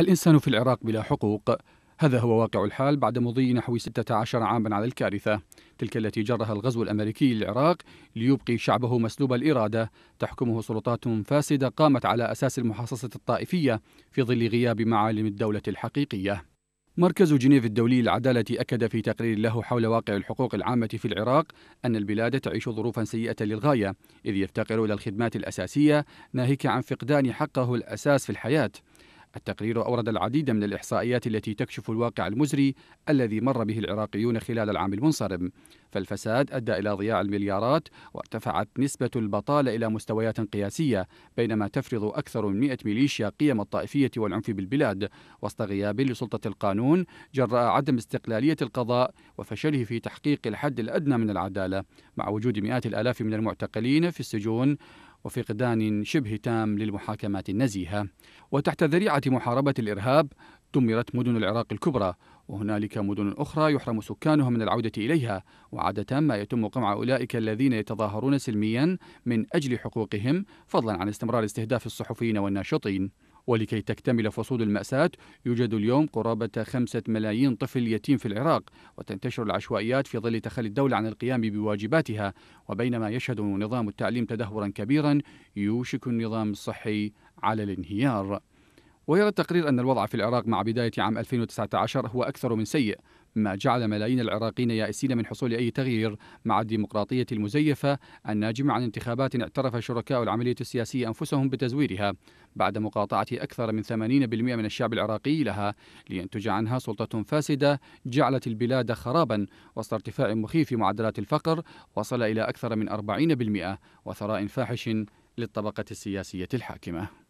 الإنسان في العراق بلا حقوق هذا هو واقع الحال بعد مضي نحو 16 عاما على الكارثة تلك التي جرها الغزو الأمريكي للعراق ليبقي شعبه مسلوب الإرادة تحكمه سلطات فاسدة قامت على أساس المحاصصة الطائفية في ظل غياب معالم الدولة الحقيقية مركز جنيف الدولي للعدالة أكد في تقرير له حول واقع الحقوق العامة في العراق أن البلاد تعيش ظروفا سيئة للغاية إذ يفتقر إلى الخدمات الأساسية ناهيك عن فقدان حقه الأساس في الحياة التقرير أورد العديد من الإحصائيات التي تكشف الواقع المزري الذي مر به العراقيون خلال العام المنصرم فالفساد أدى إلى ضياع المليارات وارتفعت نسبة البطالة إلى مستويات قياسية بينما تفرض أكثر من 100 ميليشيا قيم الطائفية والعنف بالبلاد وسط غياب لسلطة القانون جراء عدم استقلالية القضاء وفشله في تحقيق الحد الأدنى من العدالة مع وجود مئات الآلاف من المعتقلين في السجون وفقدان شبه تام للمحاكمات النزيهة وتحت ذريعة محاربة الإرهاب دمرت مدن العراق الكبرى وهنالك مدن أخرى يحرم سكانها من العودة إليها وعادة ما يتم قمع أولئك الذين يتظاهرون سلميا من أجل حقوقهم فضلا عن استمرار استهداف الصحفيين والناشطين ولكي تكتمل فصول المأساة يوجد اليوم قرابة خمسة ملايين طفل يتيم في العراق وتنتشر العشوائيات في ظل تخلي الدولة عن القيام بواجباتها وبينما يشهد نظام التعليم تدهورا كبيرا يوشك النظام الصحي على الانهيار ويرى التقرير أن الوضع في العراق مع بداية عام 2019 هو أكثر من سيء ما جعل ملايين العراقيين يائسين من حصول أي تغيير مع الديمقراطية المزيفة الناجمة عن انتخابات اعترف شركاء العملية السياسية أنفسهم بتزويرها بعد مقاطعة أكثر من 80% من الشعب العراقي لها لينتج عنها سلطة فاسدة جعلت البلاد خرابا وسط ارتفاع مخيف معدلات الفقر وصل إلى أكثر من 40% وثراء فاحش للطبقة السياسية الحاكمة